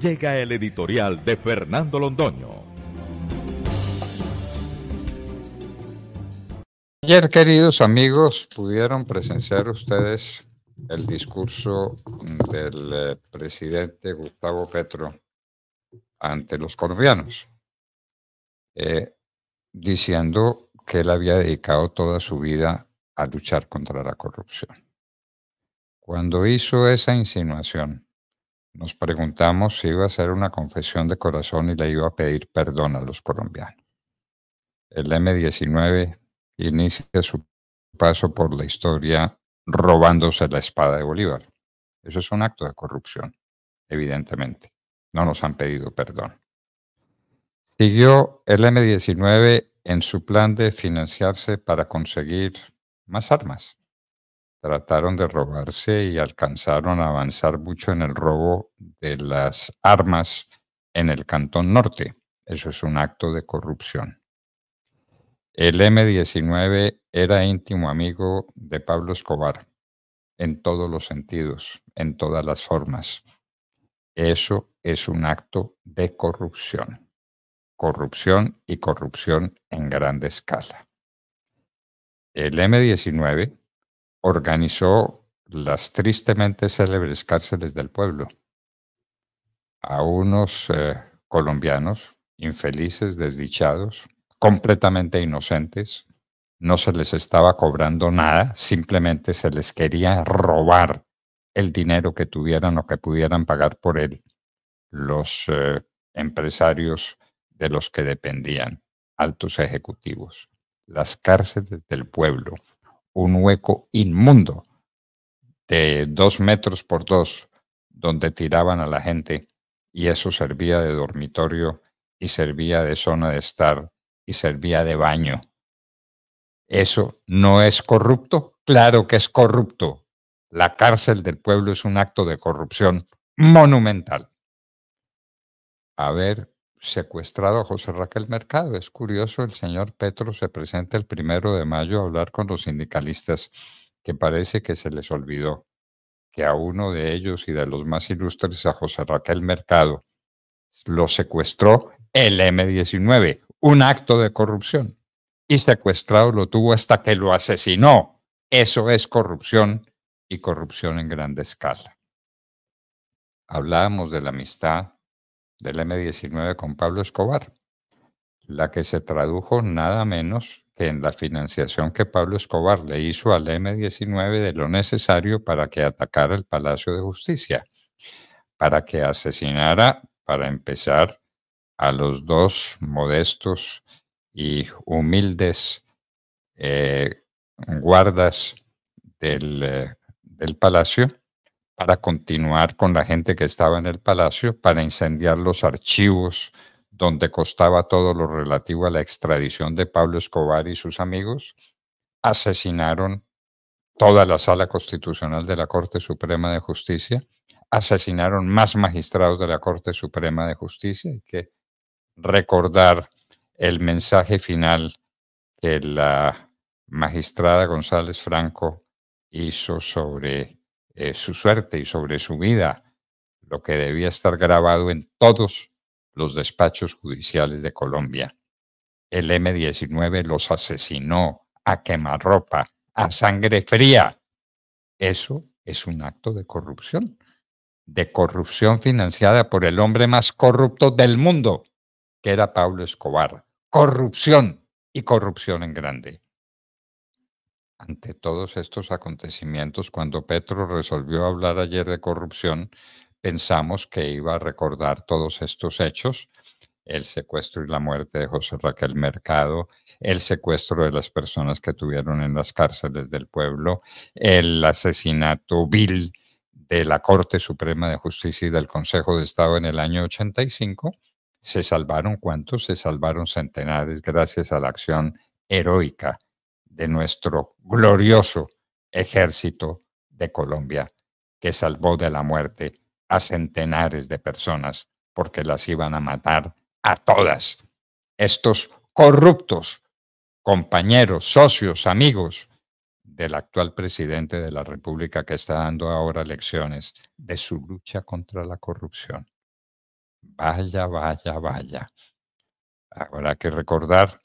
Llega el editorial de Fernando Londoño. Ayer, queridos amigos, pudieron presenciar ustedes el discurso del eh, presidente Gustavo Petro ante los colombianos, eh, diciendo que él había dedicado toda su vida a luchar contra la corrupción. Cuando hizo esa insinuación, nos preguntamos si iba a hacer una confesión de corazón y le iba a pedir perdón a los colombianos. El M19 inicia su paso por la historia robándose la espada de Bolívar. Eso es un acto de corrupción, evidentemente. No nos han pedido perdón. Siguió el M19 en su plan de financiarse para conseguir más armas trataron de robarse y alcanzaron a avanzar mucho en el robo de las armas en el Cantón Norte. Eso es un acto de corrupción. El M19 era íntimo amigo de Pablo Escobar en todos los sentidos, en todas las formas. Eso es un acto de corrupción. Corrupción y corrupción en grande escala. El M19 organizó las tristemente célebres cárceles del pueblo a unos eh, colombianos infelices, desdichados, completamente inocentes, no se les estaba cobrando nada, simplemente se les quería robar el dinero que tuvieran o que pudieran pagar por él los eh, empresarios de los que dependían, altos ejecutivos, las cárceles del pueblo un hueco inmundo de dos metros por dos donde tiraban a la gente y eso servía de dormitorio y servía de zona de estar y servía de baño. ¿Eso no es corrupto? Claro que es corrupto. La cárcel del pueblo es un acto de corrupción monumental. A ver secuestrado a José Raquel Mercado. Es curioso, el señor Petro se presenta el primero de mayo a hablar con los sindicalistas, que parece que se les olvidó que a uno de ellos y de los más ilustres, a José Raquel Mercado, lo secuestró el M-19, un acto de corrupción. Y secuestrado lo tuvo hasta que lo asesinó. Eso es corrupción y corrupción en grande escala. Hablábamos de la amistad del M19 con Pablo Escobar, la que se tradujo nada menos que en la financiación que Pablo Escobar le hizo al M19 de lo necesario para que atacara el Palacio de Justicia, para que asesinara, para empezar, a los dos modestos y humildes eh, guardas del eh, palacio para continuar con la gente que estaba en el palacio, para incendiar los archivos donde costaba todo lo relativo a la extradición de Pablo Escobar y sus amigos, asesinaron toda la sala constitucional de la Corte Suprema de Justicia, asesinaron más magistrados de la Corte Suprema de Justicia. Hay que recordar el mensaje final que la magistrada González Franco hizo sobre eh, su suerte y sobre su vida lo que debía estar grabado en todos los despachos judiciales de Colombia. El M-19 los asesinó a quemarropa, a sangre fría. Eso es un acto de corrupción, de corrupción financiada por el hombre más corrupto del mundo, que era Pablo Escobar. Corrupción y corrupción en grande ante todos estos acontecimientos, cuando Petro resolvió hablar ayer de corrupción, pensamos que iba a recordar todos estos hechos, el secuestro y la muerte de José Raquel Mercado, el secuestro de las personas que tuvieron en las cárceles del pueblo, el asesinato vil de la Corte Suprema de Justicia y del Consejo de Estado en el año 85. Se salvaron cuántos? Se salvaron centenares gracias a la acción heroica de nuestro glorioso ejército de Colombia, que salvó de la muerte a centenares de personas porque las iban a matar a todas. Estos corruptos compañeros, socios, amigos del actual presidente de la República que está dando ahora lecciones de su lucha contra la corrupción. Vaya, vaya, vaya. Habrá que recordar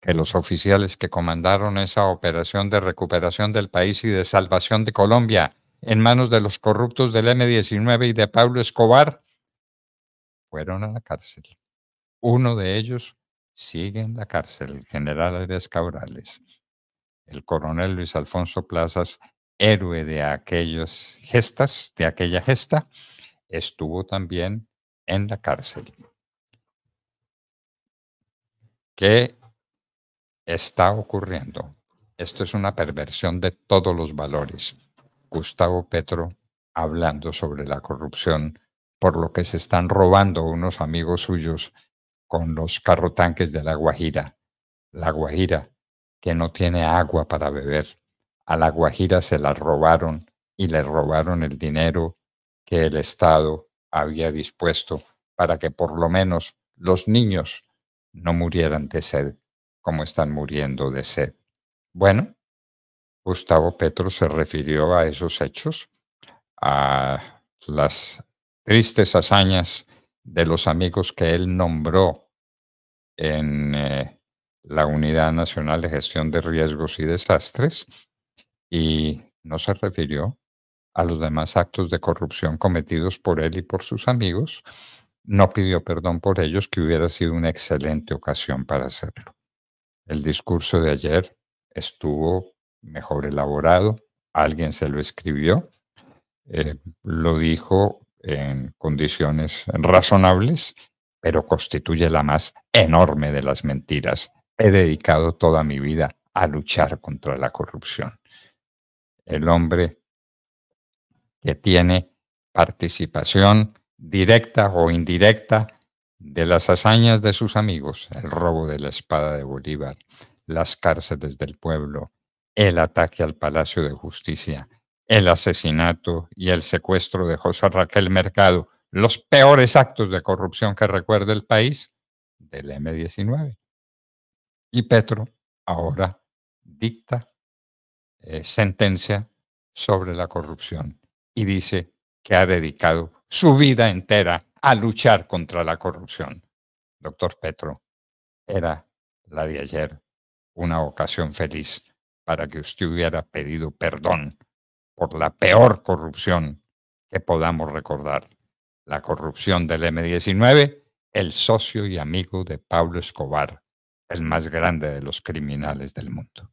que los oficiales que comandaron esa operación de recuperación del país y de salvación de Colombia en manos de los corruptos del M-19 y de Pablo Escobar fueron a la cárcel. Uno de ellos sigue en la cárcel, el general Arias Cabrales. El coronel Luis Alfonso Plazas, héroe de aquellas gestas, de aquella gesta, estuvo también en la cárcel. ¿Qué está ocurriendo. Esto es una perversión de todos los valores. Gustavo Petro hablando sobre la corrupción por lo que se están robando unos amigos suyos con los carrotanques de La Guajira. La Guajira, que no tiene agua para beber. A La Guajira se la robaron y le robaron el dinero que el Estado había dispuesto para que por lo menos los niños no murieran de sed como están muriendo de sed. Bueno, Gustavo Petro se refirió a esos hechos, a las tristes hazañas de los amigos que él nombró en eh, la Unidad Nacional de Gestión de Riesgos y Desastres y no se refirió a los demás actos de corrupción cometidos por él y por sus amigos, no pidió perdón por ellos, que hubiera sido una excelente ocasión para hacerlo. El discurso de ayer estuvo mejor elaborado, alguien se lo escribió, eh, lo dijo en condiciones razonables, pero constituye la más enorme de las mentiras. He dedicado toda mi vida a luchar contra la corrupción. El hombre que tiene participación directa o indirecta de las hazañas de sus amigos, el robo de la espada de Bolívar, las cárceles del pueblo, el ataque al Palacio de Justicia, el asesinato y el secuestro de José Raquel Mercado, los peores actos de corrupción que recuerda el país del M-19. Y Petro ahora dicta eh, sentencia sobre la corrupción y dice que ha dedicado su vida entera a luchar contra la corrupción. Doctor Petro, era la de ayer una ocasión feliz para que usted hubiera pedido perdón por la peor corrupción que podamos recordar, la corrupción del M19, el socio y amigo de Pablo Escobar, el más grande de los criminales del mundo